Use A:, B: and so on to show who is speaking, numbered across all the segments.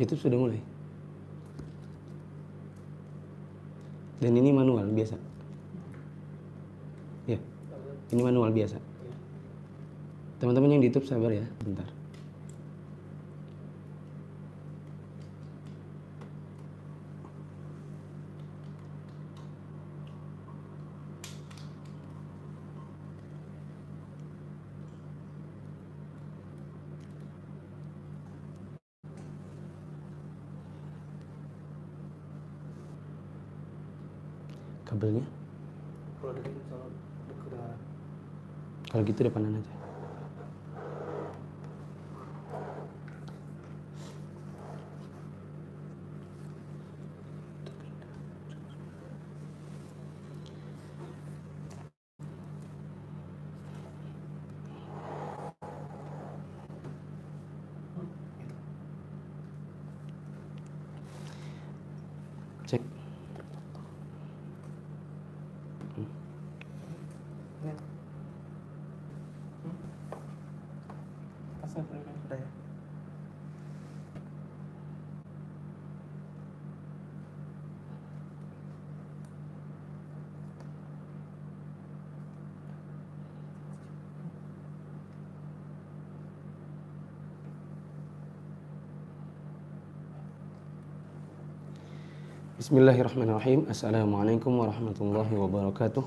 A: YouTube sudah mulai. Dan ini manual biasa. Ya, ini manual biasa. Iya. Teman-teman yang di YouTube sabar ya, bentar. की तरह बनाना चाहिए Bismillahirrahmanirrahim. Assalamualaikum warahmatullahi wabarakatuh.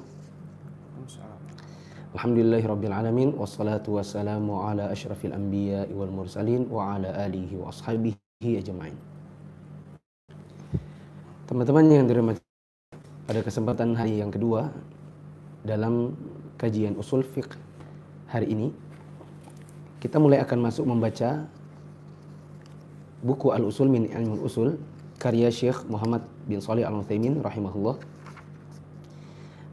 A: Alhamdulillahirrabbilalamin. Wassalatu wassalamu ala ashrafil anbiya wal mursalin wa ala alihi wa ashabihi ajma'in. Teman-teman yang dirahmati pada kesempatan hari yang kedua dalam kajian usul fiqh hari ini kita mulai akan masuk membaca buku al-usul min ilmul usul karya Syekh Muhammad bin Salih Al Utsaimin rahimahullah.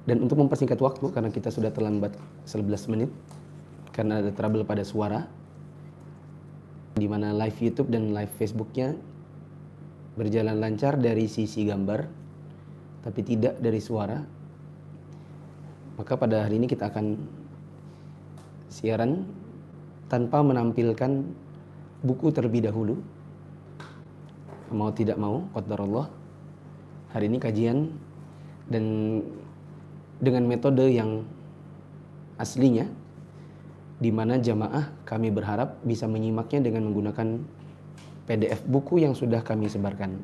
A: Dan untuk mempersingkat waktu karena kita sudah terlambat 11 menit karena ada trouble pada suara di mana live YouTube dan live Facebooknya berjalan lancar dari sisi gambar tapi tidak dari suara maka pada hari ini kita akan siaran tanpa menampilkan buku terlebih dahulu mau tidak mau Allah hari ini kajian dan dengan metode yang aslinya di mana jamaah kami berharap bisa menyimaknya dengan menggunakan PDF buku yang sudah kami sebarkan.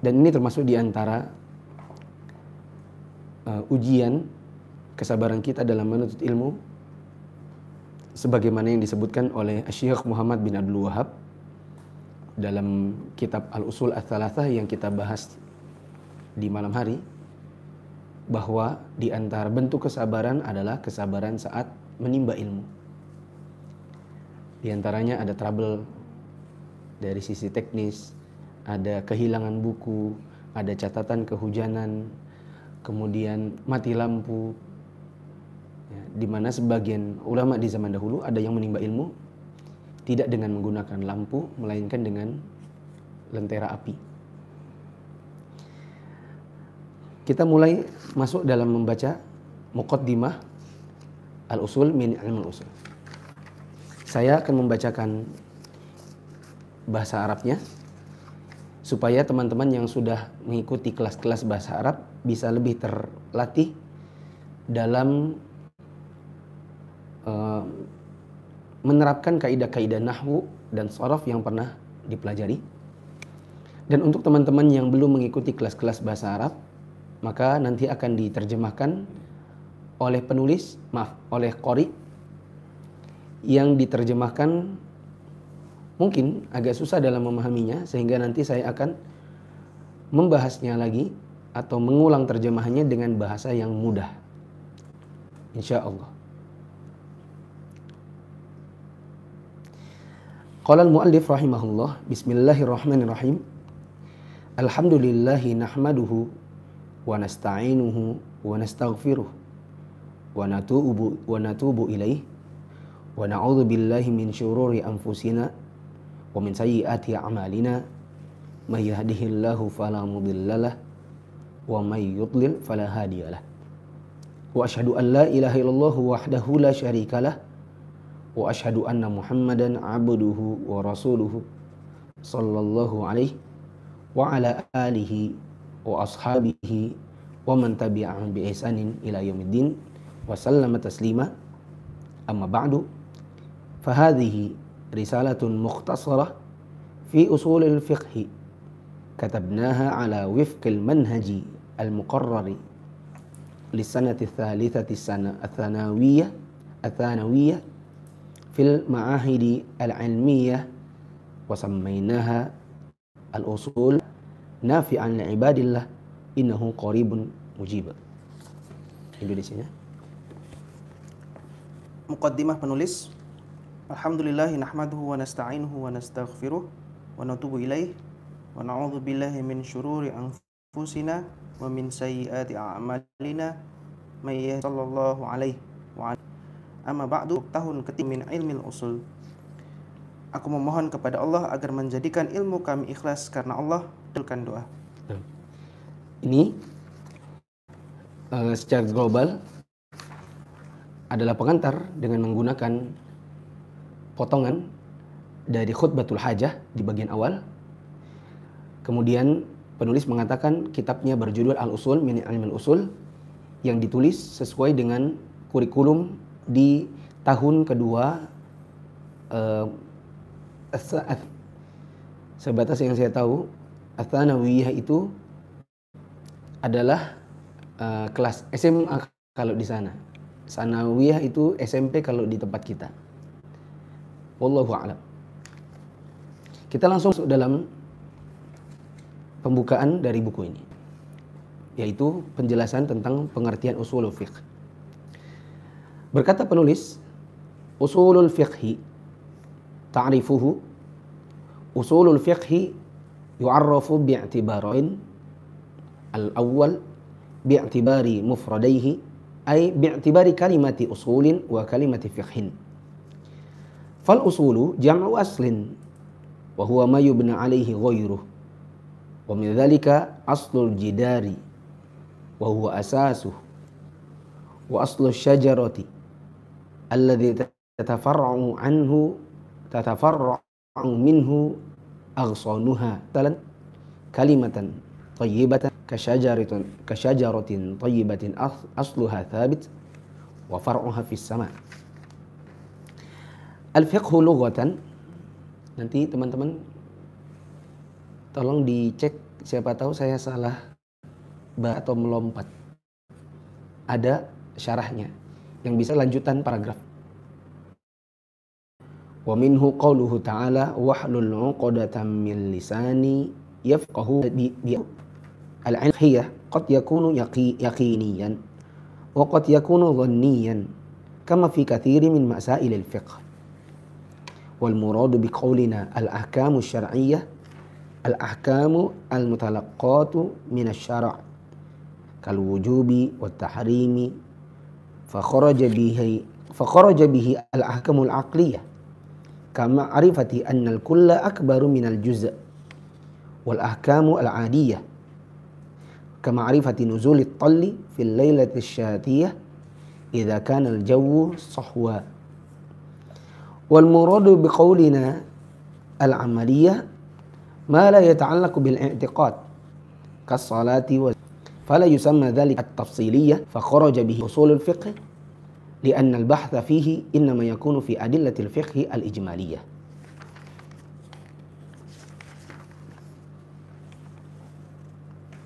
A: Dan ini termasuk di antara uh, ujian kesabaran kita dalam menuntut ilmu sebagaimana yang disebutkan oleh Syekh Muhammad bin Abdul Wahab dalam kitab Al-Usul Al-Thalathah yang kita bahas di malam hari bahwa di antara bentuk kesabaran adalah kesabaran saat menimba ilmu. Di antaranya ada trouble dari sisi teknis, ada kehilangan buku, ada catatan kehujanan, kemudian mati lampu. Ya, di mana sebagian ulama di zaman dahulu ada yang menimba ilmu tidak dengan menggunakan lampu melainkan dengan lentera api. Kita mulai masuk dalam membaca Muqaddimah Al-Usul min Ilmul Usul. Saya akan membacakan bahasa Arabnya supaya teman-teman yang sudah mengikuti kelas-kelas bahasa Arab bisa lebih terlatih dalam eh, menerapkan kaidah-kaidah nahwu dan sorof yang pernah dipelajari. Dan untuk teman-teman yang belum mengikuti kelas-kelas bahasa Arab, maka nanti akan diterjemahkan oleh penulis, maaf, oleh kori yang diterjemahkan mungkin agak susah dalam memahaminya sehingga nanti saya akan membahasnya lagi atau mengulang terjemahannya dengan bahasa yang mudah. Insya Allah. Qala al-muallif rahimahullah Bismillahirrahmanirrahim Alhamdulillahi nahmaduhu wa nasta'inuhu wa nastaghfiruh wa natubu wa natubu ilaih wa na'udzu billahi min syururi anfusina wa min sayyiati a'malina may yahdihillahu fala mudhillalah wa may yudlil fala hadiyalah wa asyhadu an la ilaha illallah wahdahu la syarikalah وأشهد أن محمدا عبده ورسوله صلى الله عليه وعلى آله وأصحابه ومن تبعهم بإحسان إلى يوم الدين وسلم تسليما أما بعد فهذه رسالة مختصرة في أصول الفقه كتبناها على وفق المنهج المقرر للسنة الثالثة السنة الثانوية الثانوية fil ma'ahidi al-ilmiyah wa sammainaha al-usul nafi'an li'ibadillah innahu qaribun mujib. Indonesia nya
B: Muqaddimah penulis Alhamdulillah nahmaduhu wa nasta'inuhu wa nastaghfiruh wa natubu ilaih wa na'udzu billahi min syururi anfusina wa min sayyiati a'malina may yahdihillahu alaihi wa Amma ba'du tahun ketim min ilmil usul. Aku memohon kepada Allah agar menjadikan ilmu kami ikhlas karena Allah dulkan doa.
A: Ini uh, secara global adalah pengantar dengan menggunakan potongan dari khutbatul hajah di bagian awal. Kemudian penulis mengatakan kitabnya berjudul Al-Usul min Ilmil Usul yang ditulis sesuai dengan kurikulum di tahun kedua uh, sebatas yang saya tahu Athanawiyah itu adalah uh, kelas SMA kalau di sana. Sanawiyah itu SMP kalau di tempat kita. Wallahu a'lam. Kita langsung masuk dalam pembukaan dari buku ini yaitu penjelasan tentang pengertian usul fiqh. Berkata penulis, usulul fiqhi ta'rifuhu usulul fiqhi yu'arrafu bi'tibarain al-awwal bi'tibari mufradaihi ay bi'tibari kalimati usulin wa kalimati fiqhin fal usulu jam'u aslin wa huwa ma yubna alaihi ghayruh wa min dhalika aslul jidari wa huwa asasuh wa aslul syajarati alladhi tatafarra'u anhu tatafarra'u minhu aghsanuha talan kalimatan tayyibatan kasyajaratin kasyajaratin tayyibatin asluha thabit wa far'uha fis sama al fiqhu lughatan nanti teman-teman tolong dicek siapa tahu saya salah atau melompat ada syarahnya yang bisa lanjutan paragraf. Wa minhu qawluhu ta'ala wahlul 'uqdatam min lisani yafqahu bi al-'ilmiyah qad yakunu yaqiniyan wa qad yakunu dhanniyan kama fi kathiri min masail al-fiqh. Wal muradu bi qawlina al-ahkam asy-syar'iyyah الاحكام المتلقات من الشرع كالوجوب والتحريم فخرج به فخرج به الأحكام العقلية كمعرفة أن الكل أكبر من الجزء والأحكام العادية كمعرفة نزول الطل في الليلة الشاتية إذا كان الجو صحوا والمراد بقولنا العملية ما لا يتعلق بالاعتقاد كالصلاة والزكاة فلا يسمى ذلك التفصيلية فخرج به أصول الفقه لأن البحث فيه إنما يكون في أدلة الفقه الإجمالية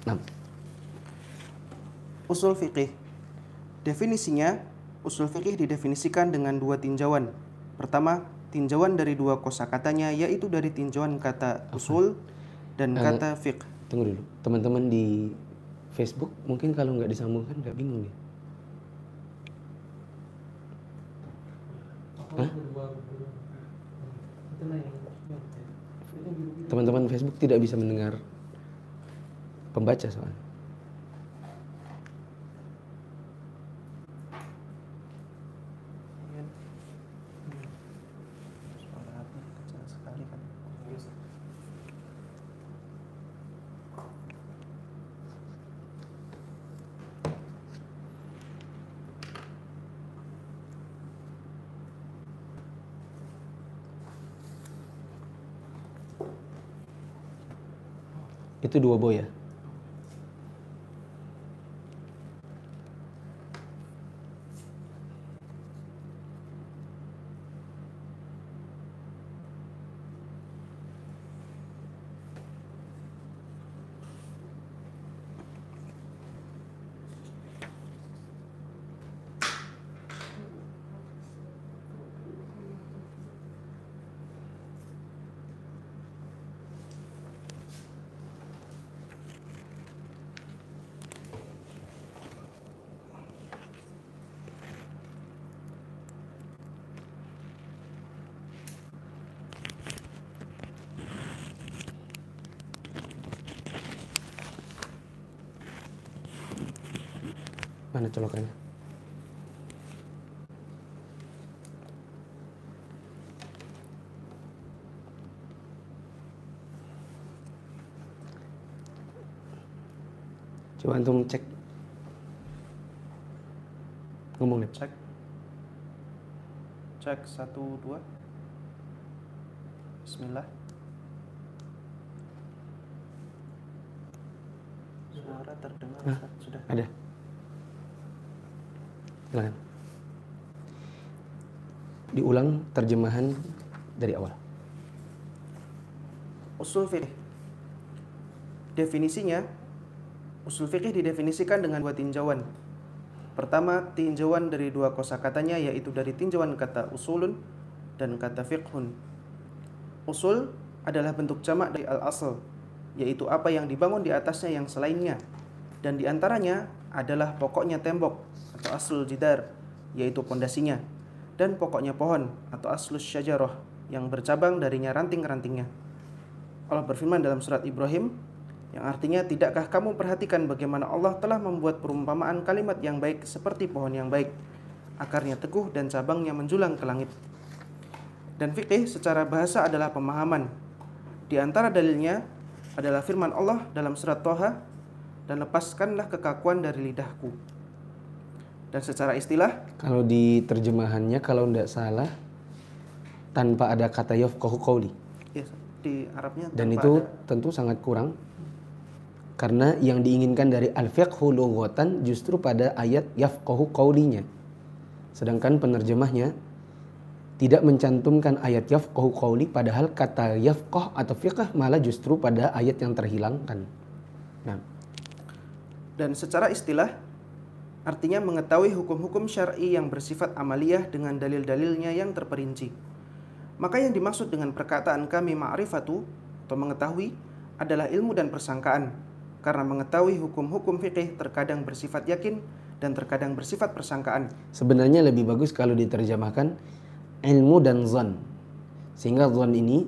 A: Nah.
B: Usul fiqih Definisinya, usul fiqih didefinisikan dengan dua tinjauan. Pertama, tinjauan dari dua kosa katanya yaitu dari tinjauan kata usul dan kata fiqh.
A: Tunggu dulu. Teman-teman di Facebook mungkin kalau nggak disambungkan nggak bingung nih. Ya. Teman-teman Facebook tidak bisa mendengar pembaca soalnya. itu dua boy ya colokannya gitu coba antum cek ngomong nih
B: cek cek satu dua Bismillah suara terdengar nah, sudah ada
A: Silakan. Diulang terjemahan dari awal.
B: Usul fikih. Definisinya, usul fikih didefinisikan dengan dua tinjauan. Pertama, tinjauan dari dua kosa katanya yaitu dari tinjauan kata usulun dan kata fiqhun. Usul adalah bentuk jamak dari al-asl, yaitu apa yang dibangun di atasnya yang selainnya. Dan di antaranya adalah pokoknya tembok atau aslul jidar yaitu pondasinya dan pokoknya pohon atau aslus syajarah yang bercabang darinya ranting-rantingnya. Allah berfirman dalam surat Ibrahim yang artinya tidakkah kamu perhatikan bagaimana Allah telah membuat perumpamaan kalimat yang baik seperti pohon yang baik akarnya teguh dan cabangnya menjulang ke langit. Dan fikih secara bahasa adalah pemahaman. Di antara dalilnya adalah firman Allah dalam surat Toha dan lepaskanlah kekakuan dari lidahku dan secara istilah
A: kalau di terjemahannya kalau tidak salah tanpa ada kata yafqahu qawli.
B: Yes, di Arabnya dan itu ada.
A: tentu sangat kurang karena yang diinginkan dari al-fiqhu lughatan justru pada ayat yafqahu qawlinya. Sedangkan penerjemahnya tidak mencantumkan ayat yafqahu qawli padahal kata koh atau fiqh malah justru pada ayat yang terhilangkan. Nah.
B: Dan secara istilah artinya mengetahui hukum-hukum syar'i yang bersifat amaliyah dengan dalil-dalilnya yang terperinci. Maka yang dimaksud dengan perkataan kami ma'rifatu atau mengetahui adalah ilmu dan persangkaan karena mengetahui hukum-hukum fikih terkadang bersifat yakin dan terkadang bersifat
A: persangkaan. Sebenarnya lebih bagus kalau diterjemahkan ilmu dan zon. Sehingga zon ini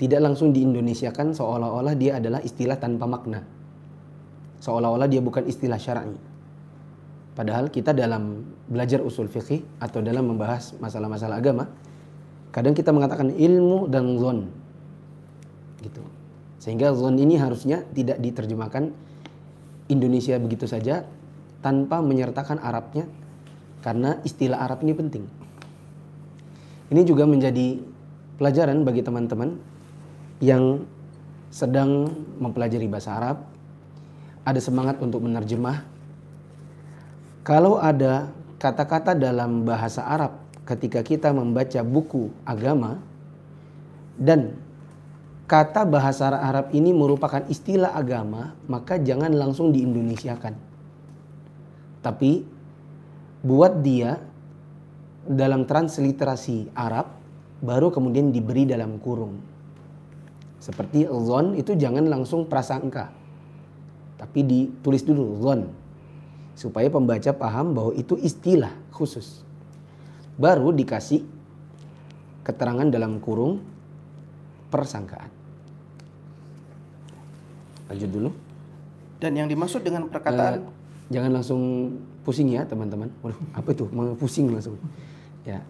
A: tidak langsung diindonesiakan seolah-olah dia adalah istilah tanpa makna. Seolah-olah dia bukan istilah syar'i. Padahal kita dalam belajar usul fikih atau dalam membahas masalah-masalah agama, kadang kita mengatakan ilmu dan zon. Gitu. Sehingga zon ini harusnya tidak diterjemahkan Indonesia begitu saja tanpa menyertakan Arabnya karena istilah Arab ini penting. Ini juga menjadi pelajaran bagi teman-teman yang sedang mempelajari bahasa Arab. Ada semangat untuk menerjemah kalau ada kata-kata dalam bahasa Arab ketika kita membaca buku agama dan kata bahasa Arab ini merupakan istilah agama, maka jangan langsung diindonesiakan. Tapi buat dia dalam transliterasi Arab baru kemudian diberi dalam kurung. Seperti zon itu jangan langsung prasangka. Tapi ditulis dulu zon supaya pembaca paham bahwa itu istilah khusus. Baru dikasih keterangan dalam kurung persangkaan. Lanjut dulu.
B: Dan yang dimaksud dengan perkataan uh,
A: jangan langsung pusing ya teman-teman. Waduh, apa itu? Pusing langsung. Ya.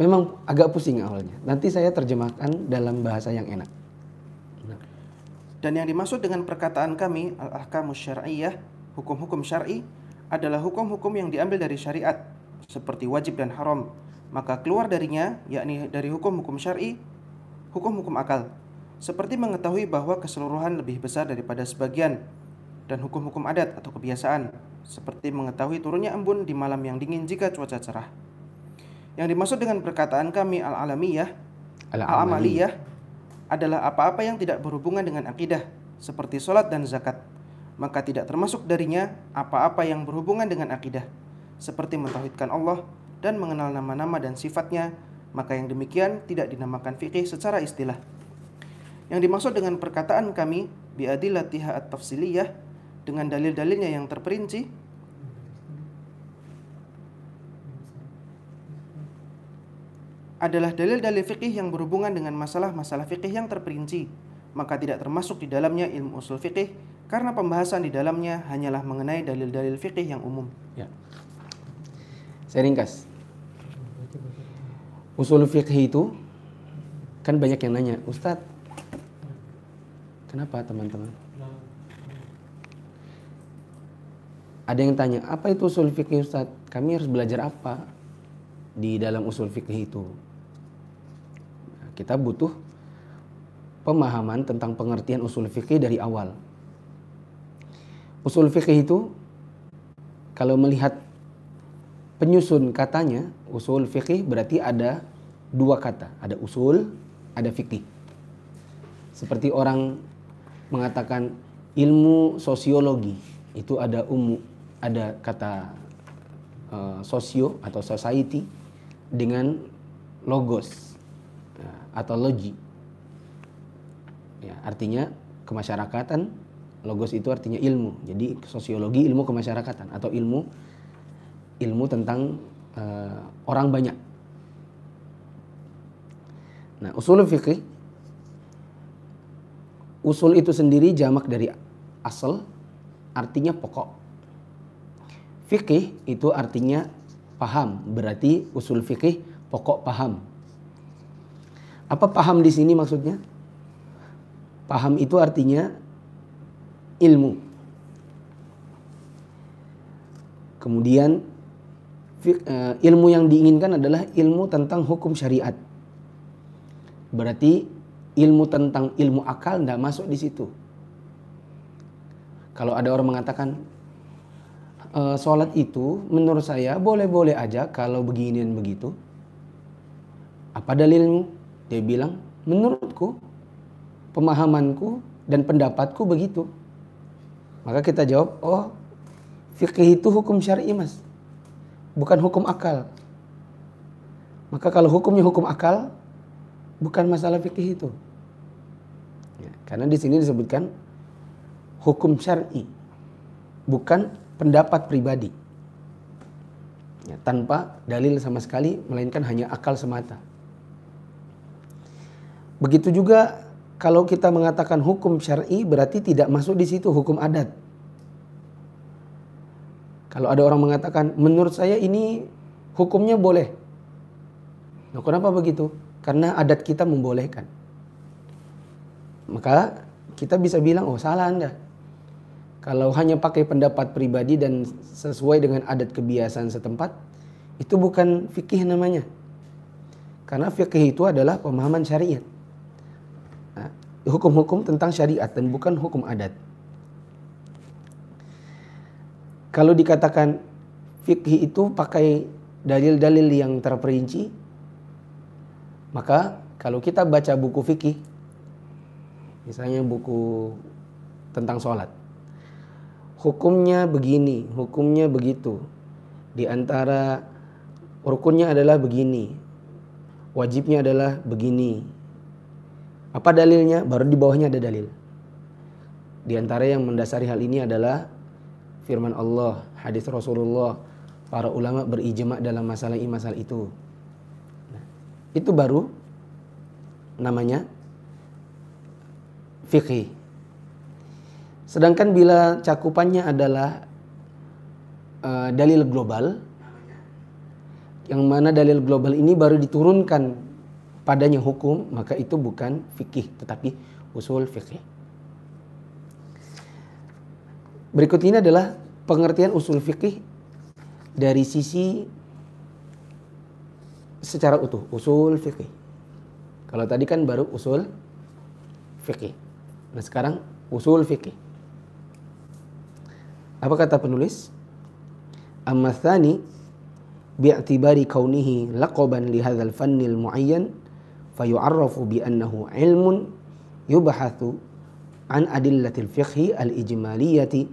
A: Memang agak pusing awalnya. Nanti saya terjemahkan dalam bahasa yang enak.
B: Nah. Dan yang dimaksud dengan perkataan kami al ahkamu syar'iyah, hukum-hukum syar'i, adalah hukum-hukum yang diambil dari syariat seperti wajib dan haram, maka keluar darinya yakni dari hukum-hukum syar'i, hukum-hukum akal, seperti mengetahui bahwa keseluruhan lebih besar daripada sebagian dan hukum-hukum adat atau kebiasaan, seperti mengetahui turunnya embun di malam yang dingin jika cuaca cerah. Yang dimaksud dengan perkataan kami al-alamiyah,
A: al-amaliyah
B: adalah apa-apa yang tidak berhubungan dengan akidah, seperti sholat dan zakat maka tidak termasuk darinya apa-apa yang berhubungan dengan akidah, seperti mentauhidkan Allah dan mengenal nama-nama dan sifatnya, maka yang demikian tidak dinamakan fikih secara istilah. Yang dimaksud dengan perkataan kami, biadilatiha at-tafsiliyah, dengan dalil-dalilnya yang terperinci, adalah dalil-dalil fikih yang berhubungan dengan masalah-masalah fikih yang terperinci, maka tidak termasuk di dalamnya ilmu usul fikih karena pembahasan di dalamnya hanyalah mengenai dalil-dalil fikih yang umum.
C: Ya.
A: Saya ringkas. Usul fikih itu kan banyak yang nanya, Ustadz, kenapa teman-teman? Ada yang tanya, apa itu usul fikih Ustadz? Kami harus belajar apa di dalam usul fikih itu? Nah, kita butuh pemahaman tentang pengertian usul fikih dari awal. Usul fikih itu kalau melihat penyusun katanya, usul fikih berarti ada dua kata, ada usul, ada fikih. Seperti orang mengatakan ilmu sosiologi itu ada umu, ada kata uh, sosio atau society dengan logos eh, atau logi Ya, artinya kemasyarakatan logos itu artinya ilmu. Jadi sosiologi ilmu kemasyarakatan atau ilmu ilmu tentang uh, orang banyak. Nah, usul fikih usul itu sendiri jamak dari asal artinya pokok. Fikih itu artinya paham, berarti usul fikih pokok paham. Apa paham di sini maksudnya? Paham itu artinya ilmu. Kemudian eh, ilmu yang diinginkan adalah ilmu tentang hukum syariat. Berarti ilmu tentang ilmu akal tidak masuk di situ. Kalau ada orang mengatakan e, sholat itu menurut saya boleh-boleh aja kalau begini dan begitu. Apa dalilmu? Dia bilang menurutku pemahamanku dan pendapatku begitu. Maka kita jawab, oh fikih itu hukum syar'i mas, bukan hukum akal. Maka kalau hukumnya hukum akal, bukan masalah fikih itu. Ya, karena di sini disebutkan hukum syar'i, bukan pendapat pribadi. Ya, tanpa dalil sama sekali, melainkan hanya akal semata. Begitu juga kalau kita mengatakan hukum syar'i berarti tidak masuk di situ hukum adat. Kalau ada orang mengatakan menurut saya ini hukumnya boleh. Nah, kenapa begitu? Karena adat kita membolehkan. Maka kita bisa bilang oh salah Anda. Kalau hanya pakai pendapat pribadi dan sesuai dengan adat kebiasaan setempat, itu bukan fikih namanya. Karena fikih itu adalah pemahaman syariat hukum-hukum tentang syariat dan bukan hukum adat. Kalau dikatakan fikih itu pakai dalil-dalil yang terperinci, maka kalau kita baca buku fikih, misalnya buku tentang sholat, hukumnya begini, hukumnya begitu. Di antara rukunnya adalah begini, wajibnya adalah begini, apa dalilnya? Baru di bawahnya ada dalil. Di antara yang mendasari hal ini adalah firman Allah, hadis Rasulullah, para ulama berijma dalam masalah ini masalah itu. Nah, itu baru namanya fikih. Sedangkan bila cakupannya adalah uh, dalil global, yang mana dalil global ini baru diturunkan padanya hukum, maka itu bukan fikih tetapi usul fikih. Berikut ini adalah pengertian usul fikih dari sisi secara utuh, usul fikih. Kalau tadi kan baru usul fikih. Nah, sekarang usul fikih. Apa kata penulis? Amma thani bi'tibari kaunihi laqaban li hadzal fannil muayyan فيعرف بأنه علم يبحث عن أدلة الفقه الإجمالية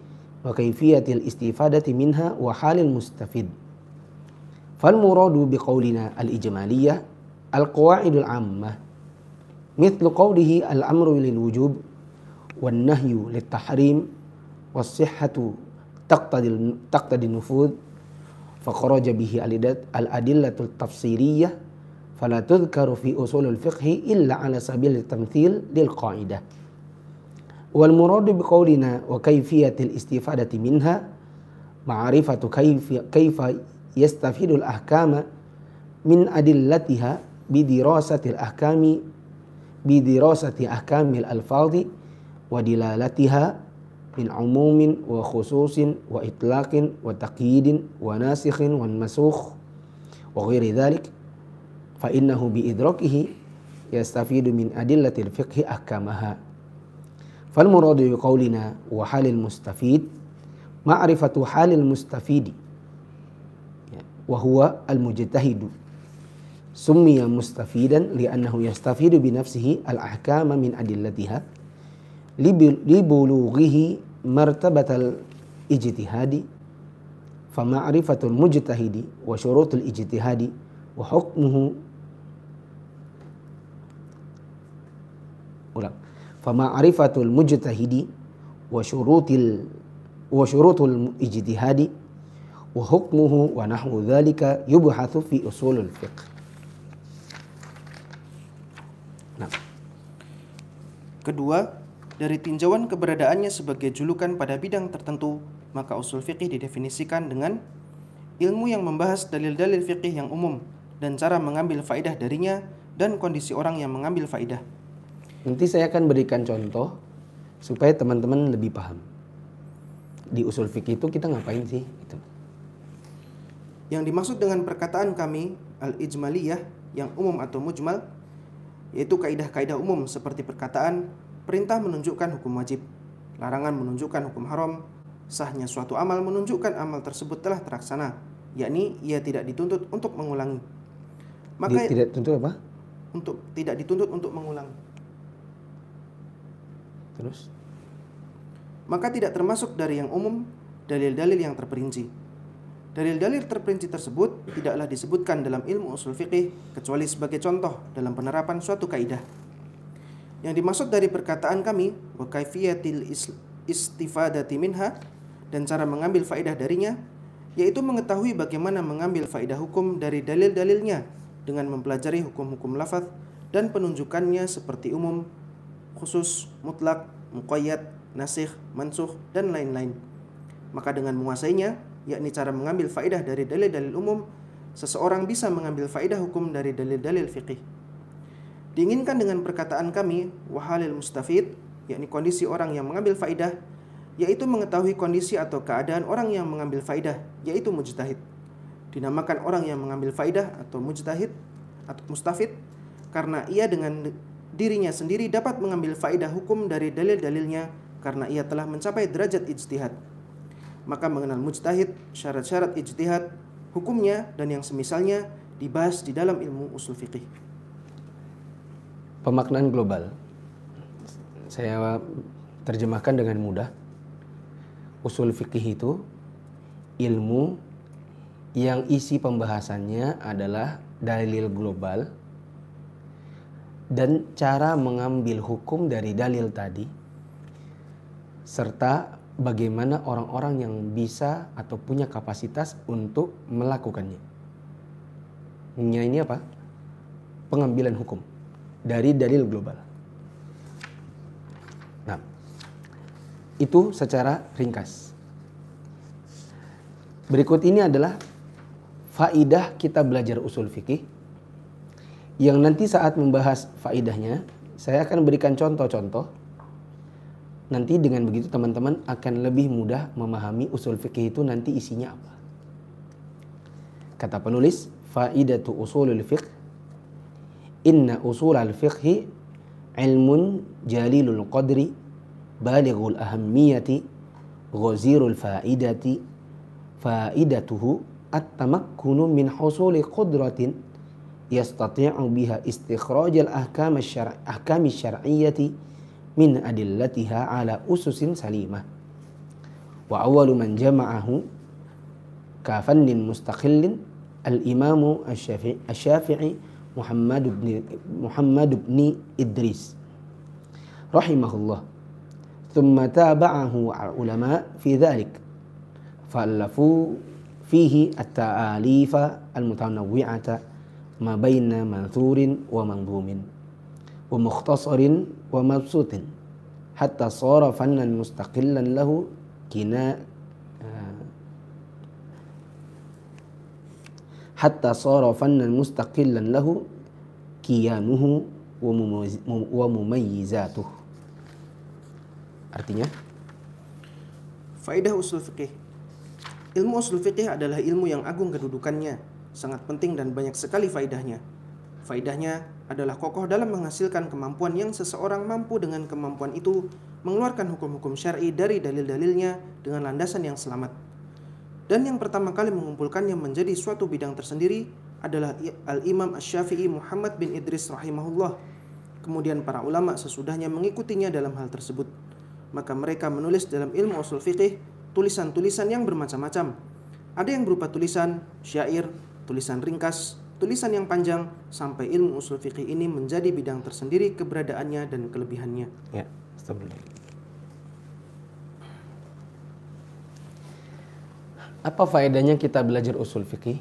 A: وكيفية الاستفادة منها وحال المستفيد فالمراد بقولنا الإجمالية القواعد العامة مثل قوله الأمر للوجوب والنهي للتحريم والصحة تقتضي تقتضي النفوذ فخرج به الأدلة التفصيلية فلا تذكر في أصول الفقه إلا على سبيل التمثيل للقاعدة والمراد بقولنا وكيفية الاستفادة منها معرفة كيف, كيف يستفيد الأحكام من أدلتها بدراسة الأحكام بدراسة أحكام الألفاظ ودلالتها من عموم وخصوص وإطلاق وتقييد وناسخ والمسوخ وغير ذلك فإنه بإدراكه يستفيد من أدلة الفقه أحكامها فالمراد بقولنا وحال المستفيد معرفة حال المستفيد وهو المجتهد سمي مستفيدا لأنه يستفيد بنفسه الأحكام من أدلتها لبلوغه مرتبة الاجتهاد فمعرفة المجتهد وشروط الاجتهاد وحكمه ulang fama'rifatul mujtahidi wa syurutil wa syurutul ijtihadi wa hukmuhu wa nahwu dzalika yubhathu fi usulul fiqh.
B: Nah. Kedua, dari tinjauan keberadaannya sebagai julukan pada bidang tertentu, maka usul fikih didefinisikan dengan ilmu yang membahas dalil-dalil fikih yang umum dan cara mengambil faidah darinya dan kondisi orang yang mengambil
A: faidah. Nanti saya akan berikan contoh supaya teman-teman lebih paham. Di usul fikih itu kita ngapain sih? Gitu. Yang
B: dimaksud dengan perkataan kami al-ijmaliyah yang umum atau mujmal yaitu kaidah-kaidah umum seperti perkataan perintah menunjukkan hukum wajib, larangan menunjukkan hukum haram, sahnya suatu amal menunjukkan amal tersebut telah terlaksana, yakni ia tidak dituntut untuk mengulangi.
A: Maka tidak dituntut apa?
B: Untuk tidak dituntut untuk mengulangi. Terus maka tidak termasuk dari yang umum dalil-dalil yang terperinci. Dalil-dalil terperinci tersebut tidaklah disebutkan dalam ilmu usul fikih kecuali sebagai contoh dalam penerapan suatu kaidah. Yang dimaksud dari perkataan kami wa kaifiyatil istifadati minha dan cara mengambil faedah darinya yaitu mengetahui bagaimana mengambil faedah hukum dari dalil-dalilnya dengan mempelajari hukum-hukum lafaz dan penunjukannya seperti umum khusus, mutlak, muqayyad, nasikh, mansuh, dan lain-lain. Maka dengan menguasainya, yakni cara mengambil faidah dari dalil-dalil umum, seseorang bisa mengambil faidah hukum dari dalil-dalil fiqih. Diinginkan dengan perkataan kami, wahalil mustafid, yakni kondisi orang yang mengambil faidah, yaitu mengetahui kondisi atau keadaan orang yang mengambil faidah, yaitu mujtahid. Dinamakan orang yang mengambil faidah atau mujtahid atau mustafid karena ia dengan dirinya sendiri dapat mengambil faedah hukum dari dalil-dalilnya karena ia telah mencapai derajat ijtihad. Maka mengenal mujtahid, syarat-syarat ijtihad, hukumnya dan yang semisalnya dibahas di dalam ilmu usul fikih.
A: Pemaknaan global. Saya terjemahkan dengan mudah. Usul fikih itu ilmu yang isi pembahasannya adalah dalil global dan cara mengambil hukum dari dalil tadi serta bagaimana orang-orang yang bisa atau punya kapasitas untuk melakukannya. Nya ini apa? Pengambilan hukum dari dalil global. Nah, itu secara ringkas. Berikut ini adalah faidah kita belajar usul fikih yang nanti saat membahas faidahnya saya akan berikan contoh-contoh nanti dengan begitu teman-teman akan lebih mudah memahami usul fikih itu nanti isinya apa kata penulis faidatu usulul fiqh inna usulal fiqhi ilmun jalilul qadri balighul ahammiyati ghazirul faidati faidatuhu at-tamakkunu min husuli qudratin يستطيع بها استخراج الأحكام الشرع أحكام الشرعية من أدلتها على أسس سليمة وأول من جمعه كفن مستقل الإمام الشافعي, الشافعي محمد بن محمد بن إدريس رحمه الله ثم تابعه العلماء في ذلك فألفوا فيه التآليف المتنوعة ma baina mazurin wa mangbumin wa mukhtasarin wa mabsutin hatta sara fannan mustaqillan lahu kina ah, hatta sara fannan mustaqillan lahu kiyanuhu wa mumayyizatuh artinya
B: faidah usul fikih ilmu usul fikih adalah ilmu yang agung kedudukannya sangat penting dan banyak sekali faidahnya. Faidahnya adalah kokoh dalam menghasilkan kemampuan yang seseorang mampu dengan kemampuan itu mengeluarkan hukum-hukum syar'i dari dalil-dalilnya dengan landasan yang selamat. Dan yang pertama kali mengumpulkannya menjadi suatu bidang tersendiri adalah Al-Imam Asy-Syafi'i Muhammad bin Idris rahimahullah. Kemudian para ulama sesudahnya mengikutinya dalam hal tersebut. Maka mereka menulis dalam ilmu usul fikih tulisan-tulisan yang bermacam-macam. Ada yang berupa tulisan, syair, tulisan ringkas, tulisan yang panjang, sampai ilmu usul fikih ini menjadi bidang tersendiri keberadaannya dan kelebihannya. Ya,
A: Apa faedahnya kita belajar usul fikih?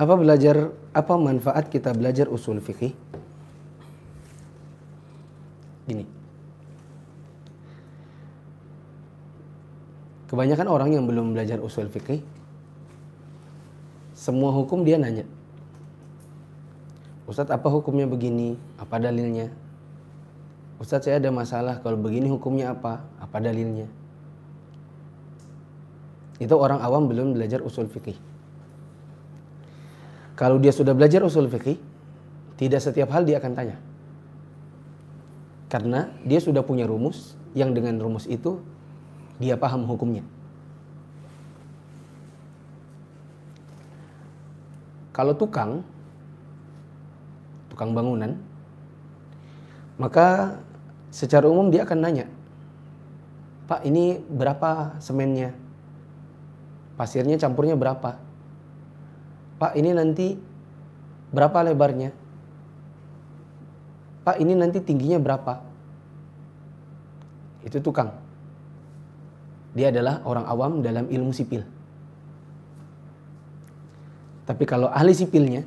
A: Apa belajar apa manfaat kita belajar usul fikih? Gini. Kebanyakan orang yang belum belajar usul fikih semua hukum dia nanya. Ustadz apa hukumnya begini? Apa dalilnya? Ustadz saya ada masalah kalau begini hukumnya apa? Apa dalilnya? Itu orang awam belum belajar usul fikih. Kalau dia sudah belajar usul fikih, tidak setiap hal dia akan tanya. Karena dia sudah punya rumus yang dengan rumus itu dia paham hukumnya. Kalau tukang, tukang bangunan, maka secara umum dia akan nanya, Pak ini berapa semennya? Pasirnya campurnya berapa? Pak ini nanti berapa lebarnya? Pak ini nanti tingginya berapa? Itu tukang. Dia adalah orang awam dalam ilmu sipil. Tapi kalau ahli sipilnya,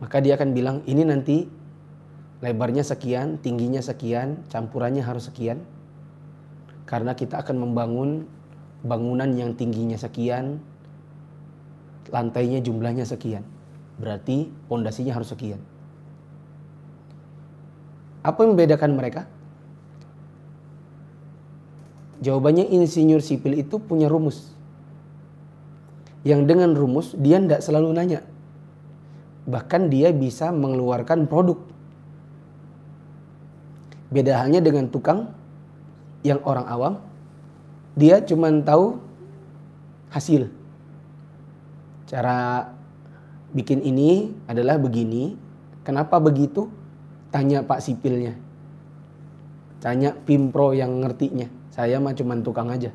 A: maka dia akan bilang ini nanti lebarnya sekian, tingginya sekian, campurannya harus sekian. Karena kita akan membangun bangunan yang tingginya sekian, lantainya jumlahnya sekian. Berarti pondasinya harus sekian. Apa yang membedakan mereka? Jawabannya insinyur sipil itu punya rumus. Yang dengan rumus dia tidak selalu nanya. Bahkan dia bisa mengeluarkan produk. Beda halnya dengan tukang yang orang awam, dia cuma tahu hasil Cara bikin ini adalah begini. Kenapa begitu? Tanya Pak Sipilnya. Tanya Pimpro yang ngertinya. Saya mah cuma tukang aja.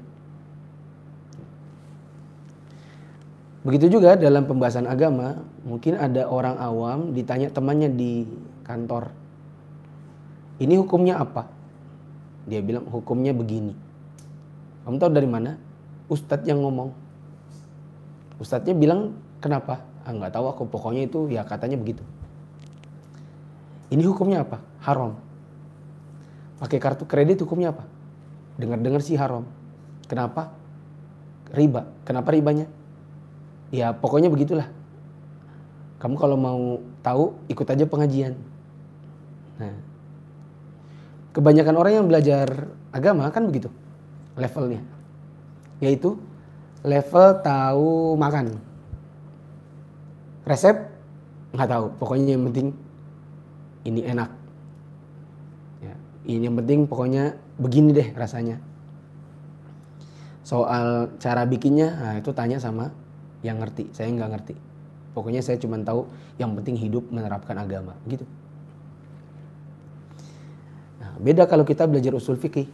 A: Begitu juga dalam pembahasan agama, mungkin ada orang awam ditanya temannya di kantor. Ini hukumnya apa? Dia bilang hukumnya begini. Kamu tahu dari mana? Ustadz yang ngomong. Ustadznya bilang kenapa? Ah nggak tahu aku pokoknya itu ya katanya begitu. Ini hukumnya apa? Haram. Pakai kartu kredit hukumnya apa? Dengar-dengar sih haram. Kenapa? Riba. Kenapa ribanya? Ya pokoknya begitulah. Kamu kalau mau tahu ikut aja pengajian. Nah, kebanyakan orang yang belajar agama kan begitu levelnya. Yaitu level tahu makan. Resep nggak tahu, pokoknya yang penting ini enak. Ya, ini yang penting pokoknya begini deh rasanya. Soal cara bikinnya, nah itu tanya sama yang ngerti. Saya nggak ngerti. Pokoknya saya cuma tahu yang penting hidup menerapkan agama gitu. Nah, beda kalau kita belajar usul fikih.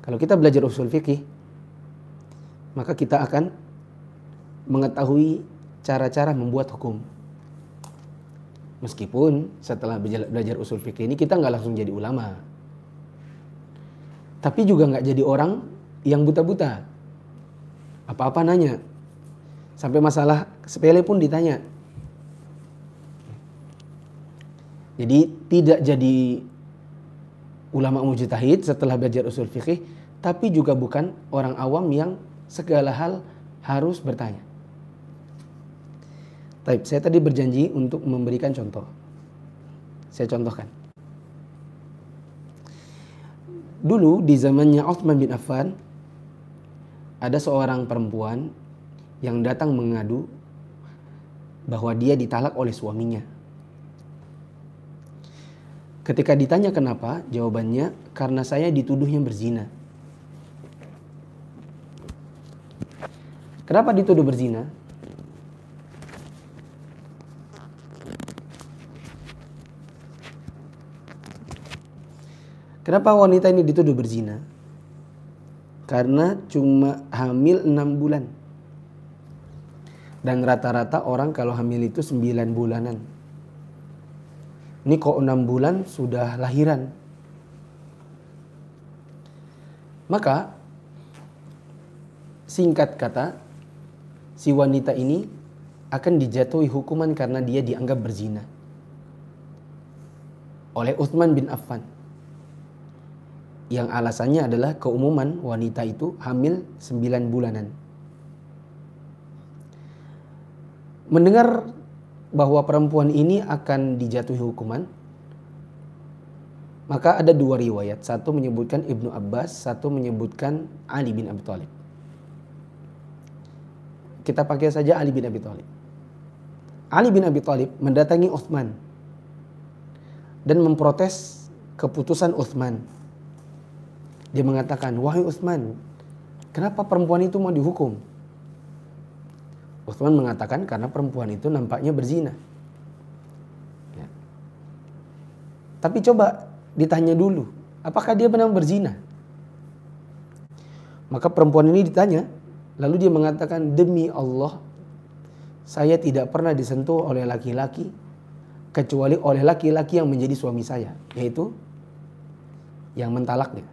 A: Kalau kita belajar usul fikih, maka kita akan mengetahui cara-cara membuat hukum. Meskipun setelah belajar usul fikih ini kita nggak langsung jadi ulama, tapi juga nggak jadi orang yang buta-buta. Apa-apa nanya, sampai masalah sepele pun ditanya. Jadi tidak jadi ulama mujtahid setelah belajar usul fikih, tapi juga bukan orang awam yang segala hal harus bertanya. Taib, saya tadi berjanji untuk memberikan contoh. Saya contohkan. Dulu di zamannya Uthman bin Affan, ada seorang perempuan yang datang mengadu bahwa dia ditalak oleh suaminya. Ketika ditanya kenapa, jawabannya karena saya dituduhnya berzina. Kenapa dituduh berzina? Kenapa wanita ini dituduh berzina? Karena cuma hamil enam bulan. Dan rata-rata orang kalau hamil itu sembilan bulanan. Ini kok enam bulan sudah lahiran. Maka singkat kata si wanita ini akan dijatuhi hukuman karena dia dianggap berzina oleh Uthman bin Affan yang alasannya adalah keumuman wanita itu hamil sembilan bulanan. Mendengar bahwa perempuan ini akan dijatuhi hukuman, maka ada dua riwayat. Satu menyebutkan Ibnu Abbas, satu menyebutkan Ali bin Abi Thalib. Kita pakai saja Ali bin Abi Thalib. Ali bin Abi Thalib mendatangi Uthman dan memprotes keputusan Uthman. Dia mengatakan, wahai Uthman, kenapa perempuan itu mau dihukum? Uthman mengatakan karena perempuan itu nampaknya berzina. Ya. Tapi coba ditanya dulu, apakah dia benar berzina? Maka perempuan ini ditanya, Lalu dia mengatakan, "Demi Allah, saya tidak pernah disentuh oleh laki-laki kecuali oleh laki-laki yang menjadi suami saya, yaitu yang mentalaknya."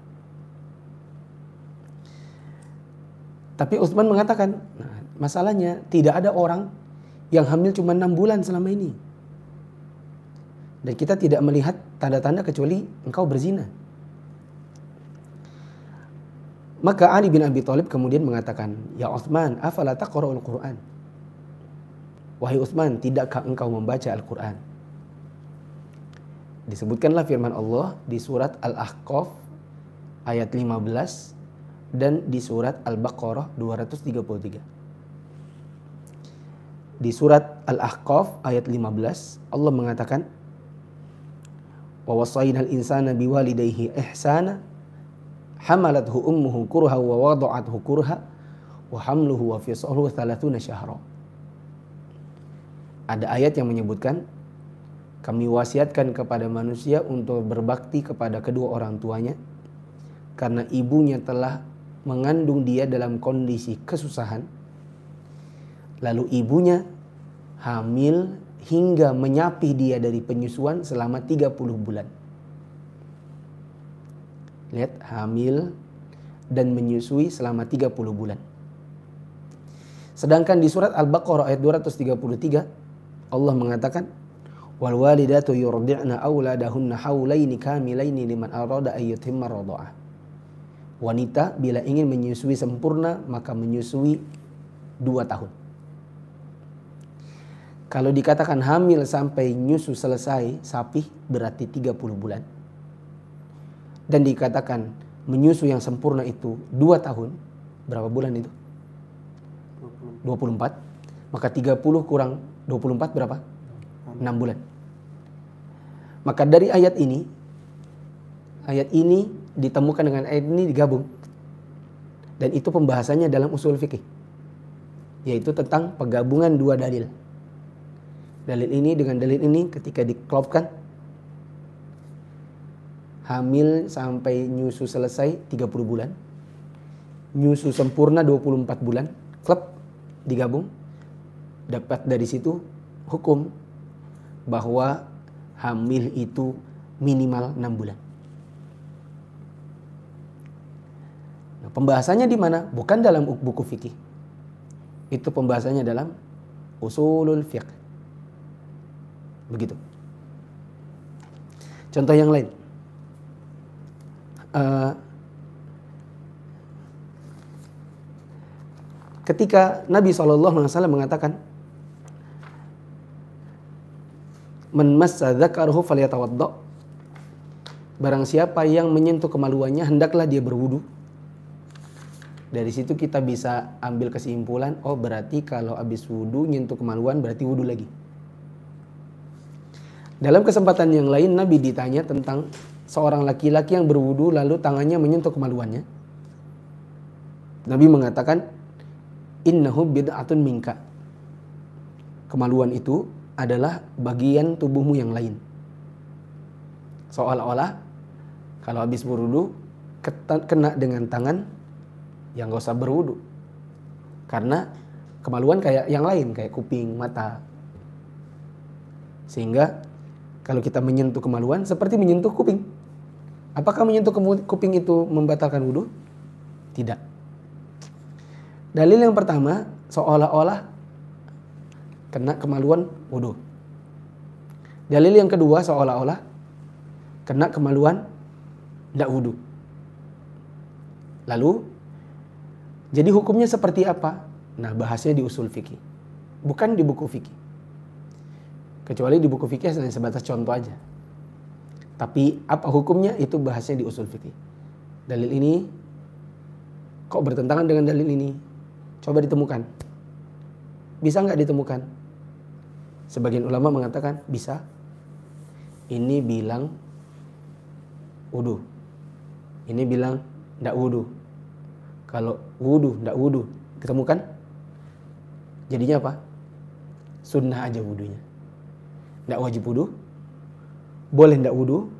A: Tapi Utsman mengatakan, nah, masalahnya tidak ada orang yang hamil cuma enam bulan selama ini. Dan kita tidak melihat tanda-tanda kecuali engkau berzina. Maka Ali bin Abi Thalib kemudian mengatakan, "Ya Utsman, afala taqra'ul Qur'an?" Wahai Utsman, tidakkah engkau membaca Al-Qur'an? Disebutkanlah firman Allah di surat Al-Ahqaf ayat 15 dan di surat Al-Baqarah 233. Di surat Al-Ahqaf ayat 15 Allah mengatakan, "Wa الْإِنسَانَ بِوَالِدَيْهِ إِحْسَانًا hamalathu ummuhu kurha wa wada'athu kurha wa hamluhu wa fisaluhu Ada ayat yang menyebutkan kami wasiatkan kepada manusia untuk berbakti kepada kedua orang tuanya karena ibunya telah mengandung dia dalam kondisi kesusahan. Lalu ibunya hamil hingga menyapih dia dari penyusuan selama 30 bulan lihat hamil dan menyusui selama 30 bulan. Sedangkan di surat Al-Baqarah ayat 233 Allah mengatakan wal walidatu yurdi'na auladahunna haulaini kamilaini liman arada ayyutimma radha'ah. Wanita bila ingin menyusui sempurna maka menyusui dua tahun. Kalau dikatakan hamil sampai nyusu selesai sapi berarti 30 bulan dan dikatakan menyusu yang sempurna itu dua tahun berapa bulan itu 24 maka 30 kurang 24 berapa 6 bulan maka dari ayat ini ayat ini ditemukan dengan ayat ini digabung dan itu pembahasannya dalam usul fikih yaitu tentang penggabungan dua dalil dalil ini dengan dalil ini ketika dikelopkan hamil sampai nyusu selesai 30 bulan. Nyusu sempurna 24 bulan. Klub digabung. Dapat dari situ hukum bahwa hamil itu minimal 6 bulan. Nah, pembahasannya di mana? Bukan dalam buku fikih. Itu pembahasannya dalam usulul fiqh. Begitu. Contoh yang lain. Eh, ketika Nabi SAW mengatakan man massa dzakaruhu barang siapa yang menyentuh kemaluannya hendaklah dia berwudu dari situ kita bisa ambil kesimpulan oh berarti kalau habis wudu nyentuh kemaluan berarti wudu lagi dalam kesempatan yang lain Nabi ditanya tentang seorang laki-laki yang berwudu lalu tangannya menyentuh kemaluannya? Nabi mengatakan, innahu bid'atun minka. Kemaluan itu adalah bagian tubuhmu yang lain. Seolah-olah kalau habis berwudu kena dengan tangan yang gak usah berwudu. Karena kemaluan kayak yang lain kayak kuping, mata. Sehingga kalau kita menyentuh kemaluan seperti menyentuh kuping. Apakah menyentuh kuping itu membatalkan wudhu? Tidak. Dalil yang pertama seolah-olah kena kemaluan wudhu. Dalil yang kedua seolah-olah kena kemaluan tidak wudhu. Lalu jadi hukumnya seperti apa? Nah bahasnya di usul fikih, bukan di buku fikih. Kecuali di buku fikih hanya sebatas contoh aja. Tapi apa hukumnya itu bahasnya di usul fikih. Dalil ini kok bertentangan dengan dalil ini? Coba ditemukan. Bisa nggak ditemukan? Sebagian ulama mengatakan bisa. Ini bilang wudhu. Ini bilang ndak wudhu. Kalau wudhu, ndak wudhu, ketemukan? Jadinya apa? Sunnah aja wudhunya. Tidak wajib wudhu? Boleh tidak wudhu?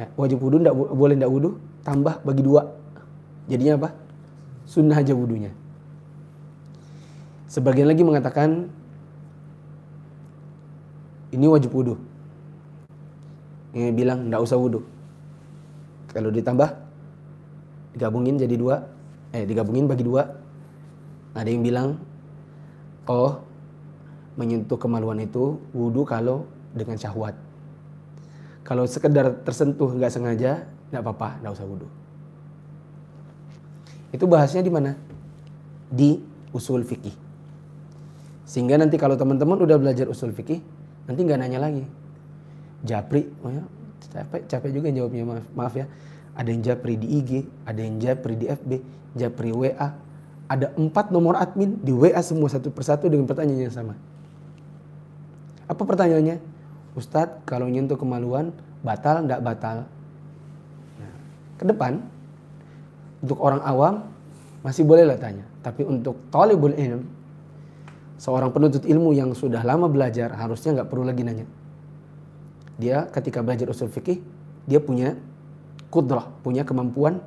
A: Eh, wajib wudhu, ndak boleh tidak wudhu? Tambah bagi dua. Jadinya apa? Sunnah aja wudhunya. Sebagian lagi mengatakan ini wajib wudhu. Ini bilang tidak usah wudhu. Kalau ditambah, digabungin jadi dua. Eh, digabungin bagi dua. Ada yang bilang, oh menyentuh kemaluan itu wudhu kalau dengan syahwat. Kalau sekedar tersentuh nggak sengaja, nggak apa-apa, nggak usah wudhu. Itu bahasnya di mana? Di usul fikih. Sehingga nanti kalau teman-teman udah belajar usul fikih, nanti nggak nanya lagi. Japri, oh ya, capek, capek juga jawabnya maaf, maaf ya. Ada yang japri di IG, ada yang japri di FB, japri WA. Ada empat nomor admin di WA semua satu persatu dengan pertanyaan yang sama. Apa pertanyaannya? Ustadz, kalau nyentuh kemaluan, batal ndak batal? Nah, ke depan, untuk orang awam, masih bolehlah tanya. Tapi untuk talibul ilm, seorang penuntut ilmu yang sudah lama belajar, harusnya nggak perlu lagi nanya. Dia ketika belajar usul fikih, dia punya kudrah, punya kemampuan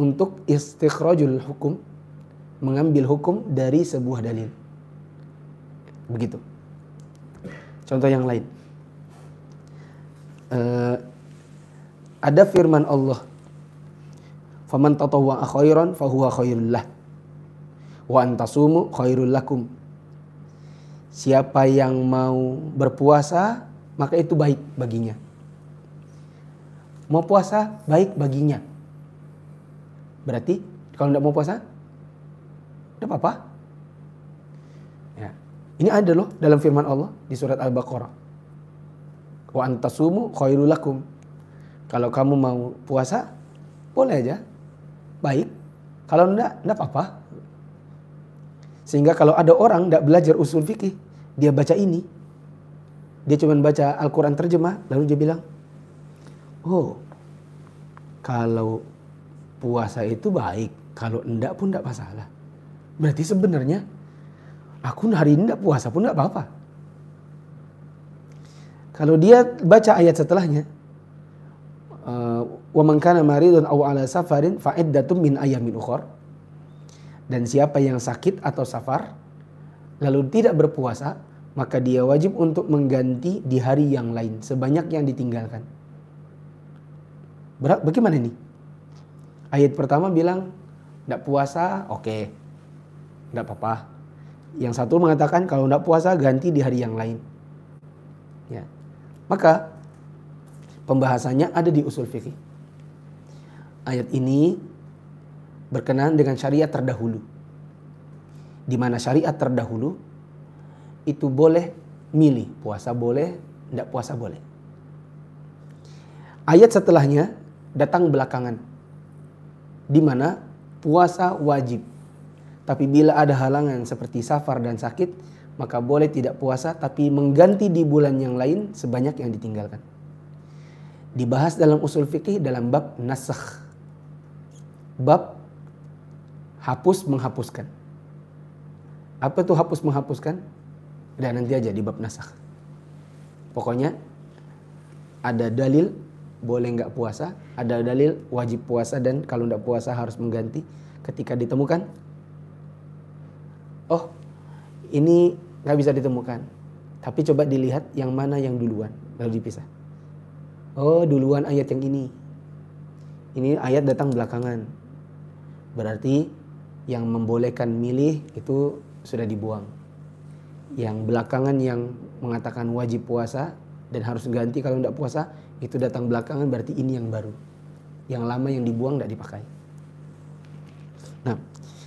A: untuk istikhrajul hukum, mengambil hukum dari sebuah dalil. Begitu. Contoh yang lain. Uh, ada firman Allah. Faman tatawwa khairan fahuwa khairul lah. Wa antasumu khairul lakum. Siapa yang mau berpuasa, maka itu baik baginya. Mau puasa, baik baginya. Berarti kalau tidak mau puasa, tidak apa-apa. Ini ada loh dalam firman Allah di surat Al-Baqarah. Wa antasumu khairulakum. Kalau kamu mau puasa, boleh aja. Baik. Kalau enggak, enggak apa-apa. Sehingga kalau ada orang enggak belajar usul fikih, dia baca ini. Dia cuma baca Al-Quran terjemah, lalu dia bilang, Oh, kalau puasa itu baik, kalau enggak pun enggak masalah. Berarti sebenarnya aku hari ini tidak puasa pun tidak apa-apa. Kalau dia baca ayat setelahnya, wa man kana maridun aw ala safarin fa iddatum min ayamin ukhra. Dan siapa yang sakit atau safar lalu tidak berpuasa, maka dia wajib untuk mengganti di hari yang lain sebanyak yang ditinggalkan. Berat, bagaimana ini? Ayat pertama bilang tidak puasa, oke. Okay. Tidak apa-apa yang satu mengatakan kalau tidak puasa ganti di hari yang lain. Ya. Maka pembahasannya ada di usul fikih. Ayat ini berkenaan dengan syariat terdahulu. Di mana syariat terdahulu itu boleh milih puasa boleh, tidak puasa boleh. Ayat setelahnya datang belakangan. Di mana puasa wajib tapi bila ada halangan seperti safar dan sakit, maka boleh tidak puasa tapi mengganti di bulan yang lain sebanyak yang ditinggalkan. Dibahas dalam usul fikih dalam bab nasakh. Bab hapus menghapuskan. Apa tuh hapus menghapuskan? Dan nanti aja di bab nasakh. Pokoknya ada dalil boleh nggak puasa, ada dalil wajib puasa dan kalau nggak puasa harus mengganti ketika ditemukan oh ini nggak bisa ditemukan. Tapi coba dilihat yang mana yang duluan, lalu dipisah. Oh duluan ayat yang ini. Ini ayat datang belakangan. Berarti yang membolehkan milih itu sudah dibuang. Yang belakangan yang mengatakan wajib puasa dan harus ganti kalau tidak puasa itu datang belakangan berarti ini yang baru. Yang lama yang dibuang tidak dipakai. Nah,